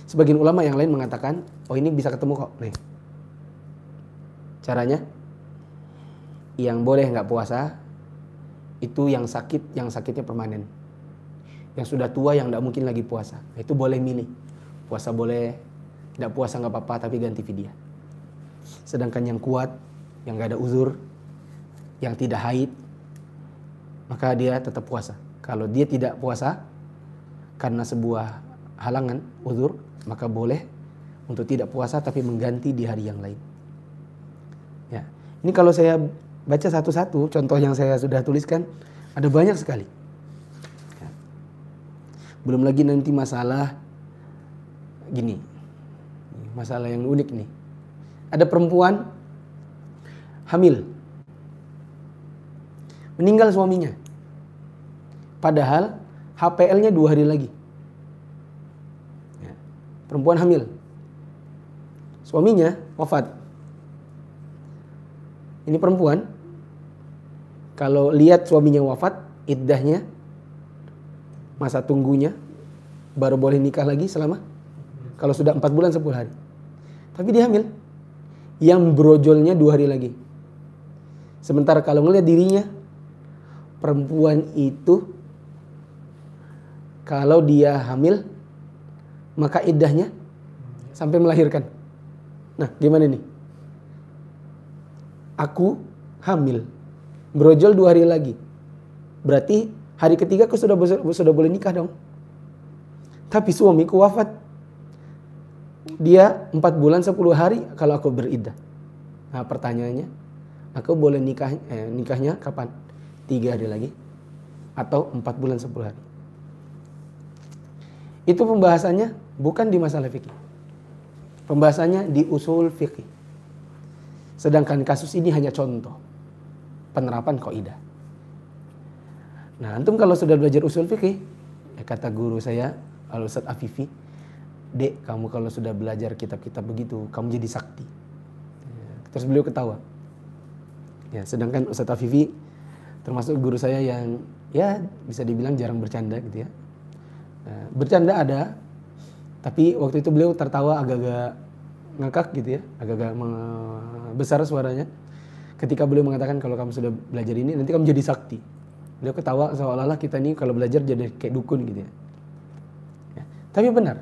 A: sebagian ulama yang lain mengatakan oh ini bisa ketemu kok nih caranya yang boleh nggak puasa itu yang sakit yang sakitnya permanen yang sudah tua yang nggak mungkin lagi puasa nah, itu boleh milih puasa boleh nggak puasa nggak apa-apa tapi ganti video sedangkan yang kuat yang nggak ada uzur yang tidak haid maka dia tetap puasa kalau dia tidak puasa karena sebuah halangan uzur maka boleh untuk tidak puasa tapi mengganti di hari yang lain. Ya. Ini kalau saya baca satu-satu contoh yang saya sudah tuliskan ada banyak sekali. Ya. Belum lagi nanti masalah gini. Masalah yang unik nih. Ada perempuan hamil. Meninggal suaminya. Padahal HPL-nya dua hari lagi. Ya. Perempuan hamil suaminya wafat. Ini perempuan. Kalau lihat suaminya wafat, iddahnya, masa tunggunya, baru boleh nikah lagi selama kalau sudah 4 bulan 10 hari. Tapi dia hamil. Yang brojolnya dua hari lagi. Sementara kalau ngelihat dirinya, perempuan itu kalau dia hamil, maka iddahnya sampai melahirkan. Nah, gimana nih? Aku hamil. Brojol dua hari lagi. Berarti hari ketiga aku sudah sudah boleh nikah dong. Tapi suamiku wafat. Dia empat bulan sepuluh hari kalau aku beriddah. Nah, pertanyaannya, aku boleh nikah eh, nikahnya kapan? Tiga hari lagi atau empat bulan sepuluh hari? Itu pembahasannya bukan di masalah fikih. Pembahasannya di usul fikih. Sedangkan kasus ini hanya contoh penerapan kaidah. Nah, antum kalau sudah belajar usul fikih, ya kata guru saya Al Ustaz Afifi, "Dek, kamu kalau sudah belajar kitab-kitab begitu, kamu jadi sakti." Terus beliau ketawa. Ya, sedangkan Ustaz Afifi termasuk guru saya yang ya bisa dibilang jarang bercanda gitu ya. Nah, bercanda ada, tapi waktu itu beliau tertawa agak-agak ngakak gitu ya, agak-agak besar suaranya. Ketika beliau mengatakan kalau kamu sudah belajar ini, nanti kamu jadi sakti. Beliau ketawa seolah-olah kita ini kalau belajar jadi kayak dukun gitu ya. ya. Tapi benar,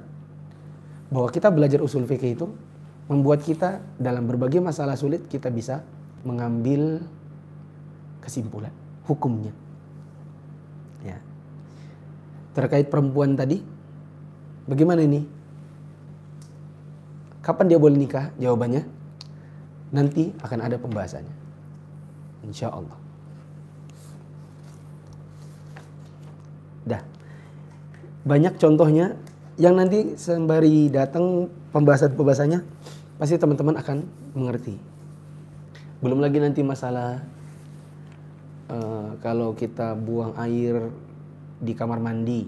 A: bahwa kita belajar usul fikih itu membuat kita dalam berbagai masalah sulit kita bisa mengambil kesimpulan hukumnya. Ya. Terkait perempuan tadi, Bagaimana ini? Kapan dia boleh nikah? Jawabannya nanti akan ada pembahasannya. Insya Allah. Dah. Banyak contohnya yang nanti sembari datang pembahasan-pembahasannya pasti teman-teman akan mengerti. Belum lagi nanti masalah uh, kalau kita buang air di kamar mandi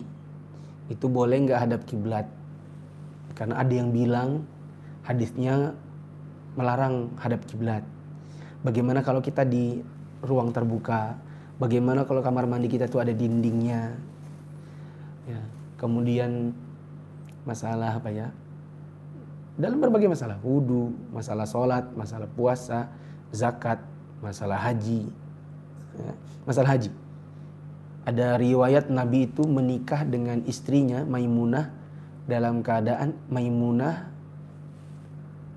A: itu boleh nggak hadap kiblat karena ada yang bilang hadisnya melarang hadap kiblat bagaimana kalau kita di ruang terbuka bagaimana kalau kamar mandi kita tuh ada dindingnya ya kemudian masalah apa ya dalam berbagai masalah wudhu masalah sholat masalah puasa zakat masalah haji ya, masalah haji ada riwayat Nabi itu menikah dengan istrinya Maimunah dalam keadaan Maimunah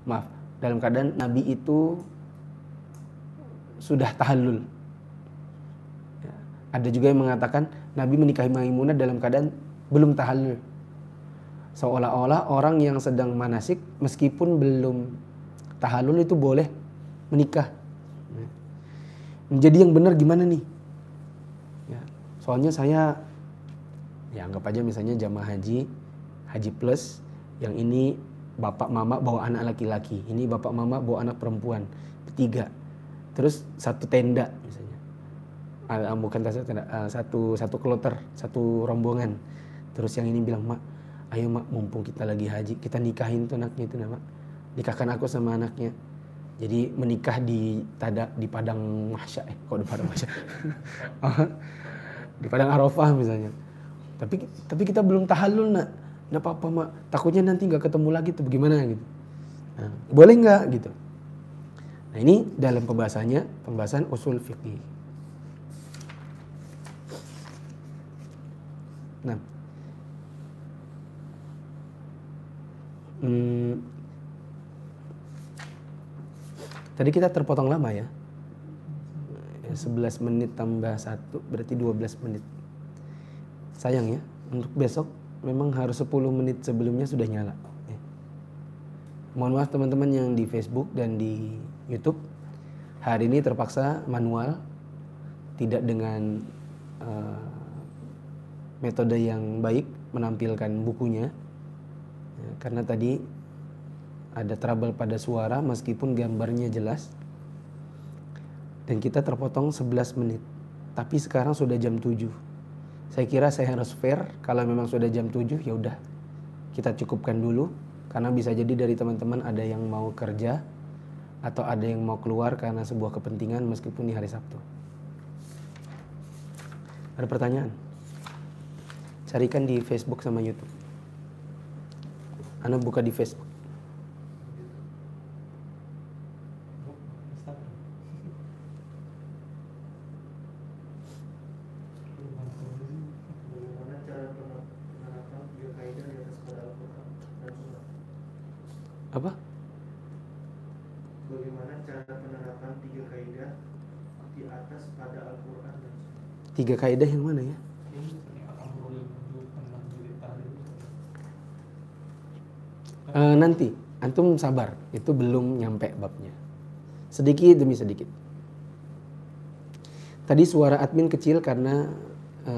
A: maaf, dalam keadaan Nabi itu sudah tahallul. Ya, ada juga yang mengatakan Nabi menikahi Maimunah dalam keadaan belum tahallul. Seolah-olah orang yang sedang manasik meskipun belum tahallul itu boleh menikah. Ya. Menjadi yang benar gimana nih? soalnya saya ya anggap aja misalnya jamaah haji haji plus yang ini bapak mama bawa anak laki-laki ini bapak mama bawa anak perempuan tiga terus satu tenda misalnya ah, ah, bukan satu tenda ah, satu satu kloter satu rombongan terus yang ini bilang mak ayo mak mumpung kita lagi haji kita nikahin tuh anaknya itu nama nikahkan aku sama anaknya jadi menikah di tada di padang masya eh kok di padang masya oh, daripada Arafah misalnya tapi tapi kita belum tahalul nak nggak apa-apa mak takutnya nanti nggak ketemu lagi tuh bagaimana gitu nah, boleh nggak gitu nah ini dalam pembahasannya pembahasan usul fikih nah hmm, tadi kita terpotong lama ya 11 ya, menit tambah satu berarti 12 menit. Sayang ya, untuk besok memang harus 10 menit sebelumnya sudah nyala. Ya. Mohon maaf teman-teman yang di Facebook dan di YouTube. Hari ini terpaksa manual, tidak dengan uh, metode yang baik menampilkan bukunya. Ya, karena tadi ada trouble pada suara meskipun gambarnya jelas dan kita terpotong 11 menit. Tapi sekarang sudah jam 7. Saya kira saya harus fair kalau memang sudah jam 7 ya udah kita cukupkan dulu karena bisa jadi dari teman-teman ada yang mau kerja atau ada yang mau keluar karena sebuah kepentingan meskipun di hari Sabtu. Ada pertanyaan? Carikan di Facebook sama YouTube. Anda buka di Facebook. tiga kaidah yang mana ya? E, nanti, antum sabar, itu belum nyampe babnya. Sedikit demi sedikit. Tadi suara admin kecil karena e,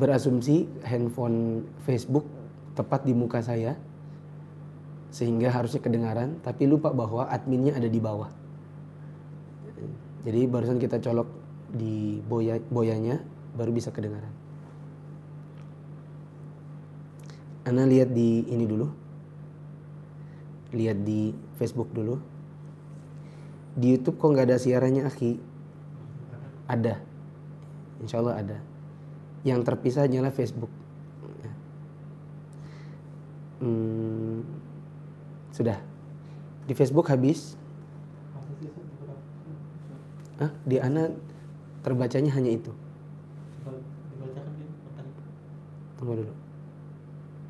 A: berasumsi handphone Facebook tepat di muka saya sehingga harusnya kedengaran tapi lupa bahwa adminnya ada di bawah jadi barusan kita colok di boya boyanya baru bisa kedengaran. Ana lihat di ini dulu. Lihat di Facebook dulu. Di YouTube kok nggak ada siarannya Aki? Ada. Insya Allah ada. Yang terpisah hanyalah Facebook. Ya. Hmm, sudah. Di Facebook habis. Hah? Di anak terbacanya hanya itu tunggu dulu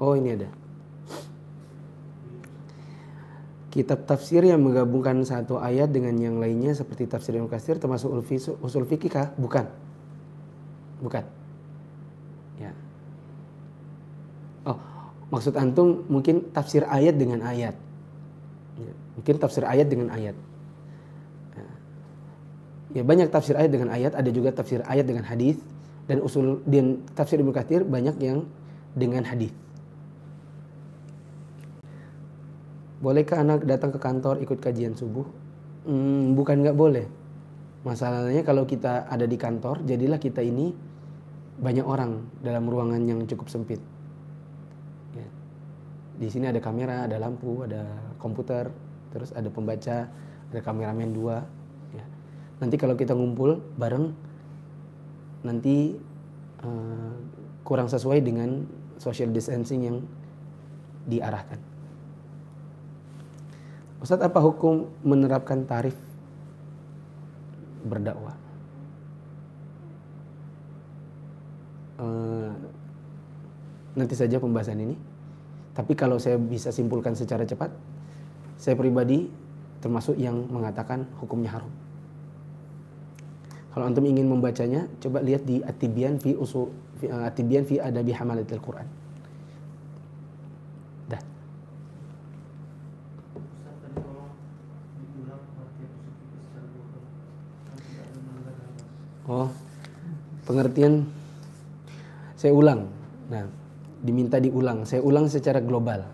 A: oh ini ada kitab tafsir yang menggabungkan satu ayat dengan yang lainnya seperti tafsir Ibnu Katsir termasuk usul fikih kah? Bukan. Bukan. Ya. Oh, maksud antum mungkin tafsir ayat dengan ayat. Ya. Mungkin tafsir ayat dengan ayat. Ya, banyak tafsir ayat dengan ayat, ada juga tafsir ayat dengan hadis dan usul dan tafsir Ibnu Katsir banyak yang dengan hadis. Bolehkah anak datang ke kantor ikut kajian subuh? Hmm, bukan nggak boleh. Masalahnya kalau kita ada di kantor, jadilah kita ini banyak orang dalam ruangan yang cukup sempit. Ya. Di sini ada kamera, ada lampu, ada komputer, terus ada pembaca, ada kameramen dua nanti kalau kita ngumpul bareng nanti uh, kurang sesuai dengan social distancing yang diarahkan. Ustadz apa hukum menerapkan tarif berdakwah? Uh, nanti saja pembahasan ini. Tapi kalau saya bisa simpulkan secara cepat, saya pribadi termasuk yang mengatakan hukumnya haram. Kalau antum ingin membacanya, coba lihat di Atibian fi usul eh, Atibian fi Adabi Hamalatil Quran. Dah. Oh, pengertian saya ulang. Nah, diminta diulang. Saya ulang secara global.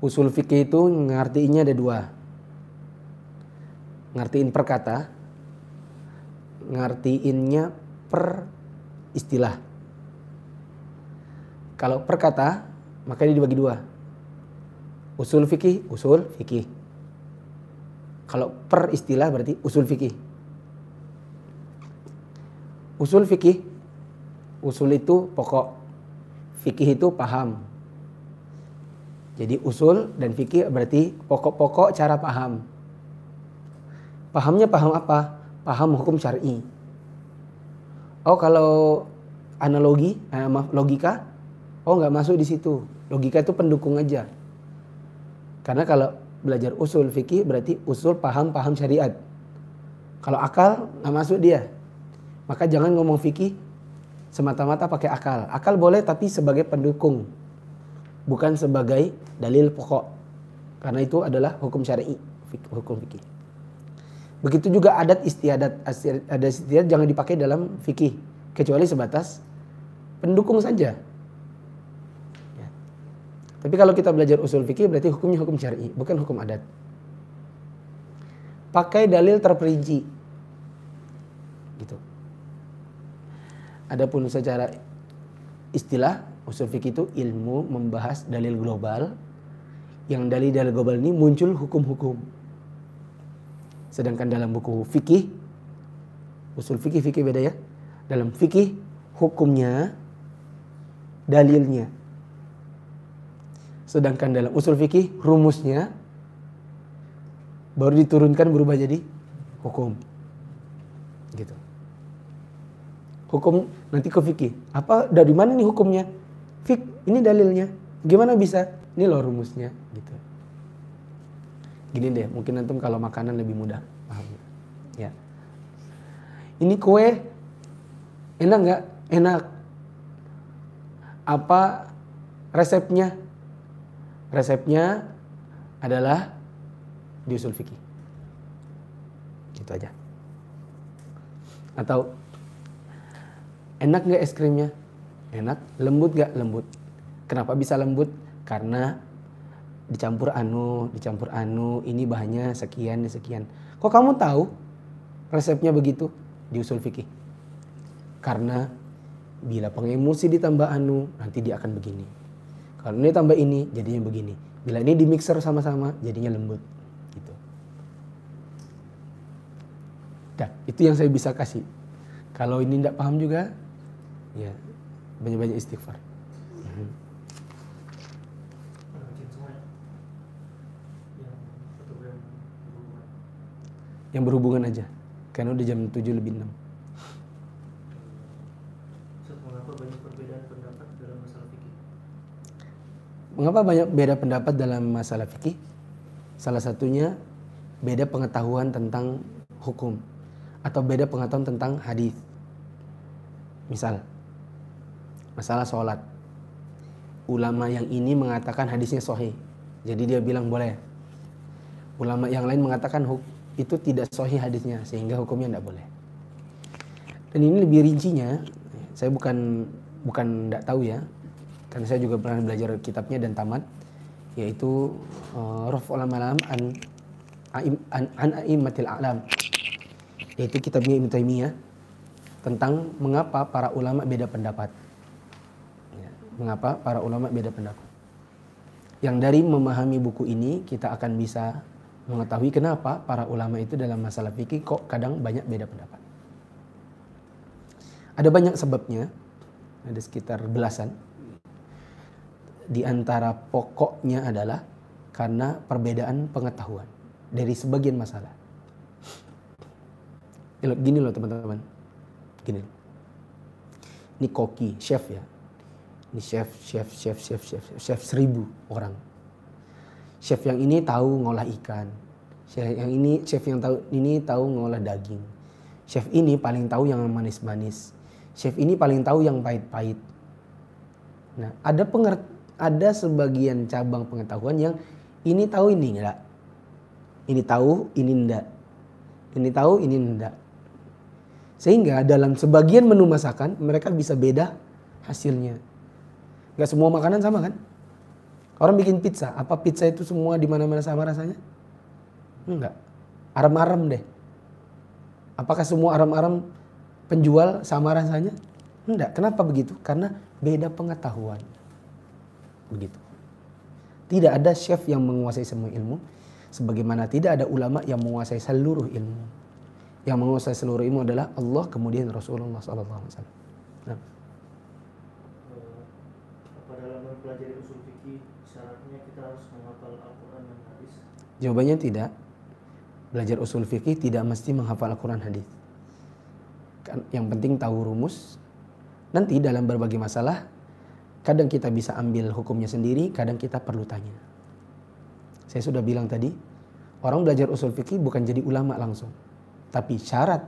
A: Usul fikih itu ngartiinnya ada dua. Ngertiin perkata, ngartiinnya per istilah. Kalau per kata, makanya dibagi dua. Usul fikih, usul fikih. Kalau per istilah berarti usul fikih. Usul fikih, usul itu pokok. Fikih itu paham. Jadi usul dan fikih berarti pokok-pokok cara paham. Pahamnya paham apa? paham hukum syari. Oh kalau analogi, eh, logika, oh nggak masuk di situ. Logika itu pendukung aja. Karena kalau belajar usul fikih berarti usul paham-paham syariat. Kalau akal nggak masuk dia. Maka jangan ngomong fikih semata-mata pakai akal. Akal boleh tapi sebagai pendukung, bukan sebagai dalil pokok. Karena itu adalah hukum syari, hukum fikih. Begitu juga adat istiadat, adat istiadat jangan dipakai dalam fikih kecuali sebatas pendukung saja. Ya. Tapi kalau kita belajar usul fikih berarti hukumnya hukum syar'i, bukan hukum adat. Pakai dalil terperinci. Gitu. Adapun secara istilah usul fikih itu ilmu membahas dalil global yang dalil-dalil global ini muncul hukum-hukum Sedangkan dalam buku fikih, usul fikih fikih beda ya. Dalam fikih hukumnya dalilnya. Sedangkan dalam usul fikih rumusnya baru diturunkan berubah jadi hukum. Gitu. Hukum nanti ke fikih. Apa dari mana nih hukumnya? Fik, ini dalilnya. Gimana bisa? Ini loh rumusnya gitu. Gini deh, mungkin nanti kalau makanan lebih mudah. Ya. Ini kue enak nggak? Enak. Apa resepnya? Resepnya adalah di usul fikih. itu aja. Atau enak nggak es krimnya? Enak. Lembut nggak? Lembut. Kenapa bisa lembut? Karena dicampur anu, dicampur anu, ini bahannya sekian, sekian. Kok kamu tahu resepnya begitu di usul fikih? Karena bila pengemusi ditambah anu, nanti dia akan begini. Kalau ini tambah ini, jadinya begini. Bila ini dimixer sama-sama, jadinya lembut. Gitu. Nah, itu yang saya bisa kasih. Kalau ini tidak paham juga, ya banyak-banyak istighfar. yang berhubungan aja karena udah jam 7 lebih 6 Mengapa banyak beda pendapat dalam masalah fikih? Salah satunya beda pengetahuan tentang hukum atau beda pengetahuan tentang hadis. Misal, masalah sholat. Ulama yang ini mengatakan hadisnya sohi, jadi dia bilang boleh. Ulama yang lain mengatakan itu tidak sahih hadisnya sehingga hukumnya tidak boleh. Dan ini lebih rincinya, saya bukan bukan tidak tahu ya, karena saya juga pernah belajar kitabnya dan tamat, yaitu uh, eh, Rof alam an an, an Aimatil Alam, yaitu kitabnya Ibn Taimiyah tentang mengapa para ulama beda pendapat. Ya, mengapa para ulama beda pendapat. Yang dari memahami buku ini kita akan bisa mengetahui kenapa para ulama itu dalam masalah fikih kok kadang banyak beda pendapat. Ada banyak sebabnya, ada sekitar belasan. Di antara pokoknya adalah karena perbedaan pengetahuan dari sebagian masalah. Eh, gini loh teman-teman, gini. Ini koki, chef ya. Ini chef, chef, chef, chef, chef, chef, chef seribu orang chef yang ini tahu ngolah ikan, chef yang ini chef yang tahu ini tahu ngolah daging, chef ini paling tahu yang manis-manis, chef ini paling tahu yang pahit-pahit. Nah, ada pengert ada sebagian cabang pengetahuan yang ini tahu ini enggak. Ini tahu, ini enggak. Ini tahu, ini enggak. Sehingga dalam sebagian menu masakan mereka bisa beda hasilnya. Gak semua makanan sama kan? Orang bikin pizza, apa pizza itu semua di mana-mana sama rasanya? Enggak. Arem-arem deh. Apakah semua arem-arem penjual sama rasanya? Enggak. Kenapa begitu? Karena beda pengetahuan. Begitu. Tidak ada chef yang menguasai semua ilmu, sebagaimana tidak ada ulama yang menguasai seluruh ilmu. Yang menguasai seluruh ilmu adalah Allah kemudian Rasulullah SAW. Nah.
C: Apa dalam mempelajari usul
A: Jawabannya tidak. Belajar usul fikih tidak mesti menghafal Al-Quran hadis. Kan, yang penting tahu rumus. Nanti dalam berbagai masalah, kadang kita bisa ambil hukumnya sendiri, kadang kita perlu tanya. Saya sudah bilang tadi, orang belajar usul fikih bukan jadi ulama langsung. Tapi syarat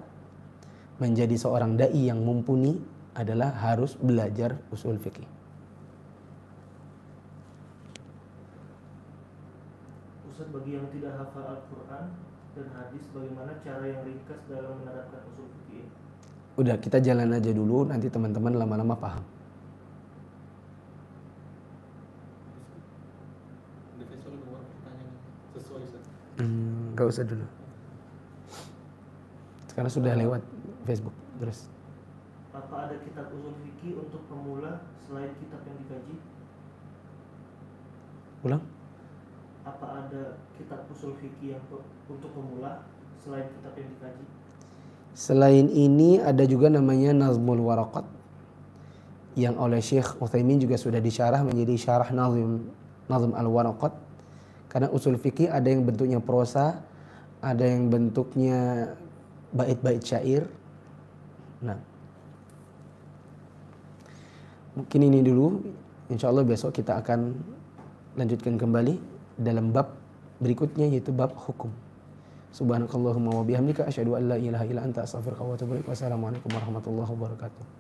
A: menjadi seorang da'i yang mumpuni adalah harus belajar usul fikih.
C: Ustaz bagi yang tidak hafal Al-Quran dan hadis bagaimana cara yang ringkas dalam menerapkan usul fikih?
A: Udah kita jalan aja dulu nanti teman-teman lama-lama paham. Hmm, gak usah dulu. Sekarang sudah lewat Facebook terus.
C: Apa ada kitab usul fikih untuk pemula selain kitab yang dikaji? Ulang apa ada kitab usul fikih yang untuk pemula selain kitab yang dikaji?
A: Selain ini ada juga namanya Nazmul Waraqat yang oleh Syekh Utsaimin juga sudah disyarah menjadi syarah Nazm Nazm Al-Waraqat. Karena usul fikih ada yang bentuknya prosa, ada yang bentuknya bait-bait syair. Nah, mungkin ini dulu. Insya Allah besok kita akan lanjutkan kembali dalam bab berikutnya yaitu bab hukum. Subhanakallahumma wa bihamdika asyhadu an la ilaha illa anta astaghfiruka wa atubu ilaik. Wassalamualaikum warahmatullahi wabarakatuh.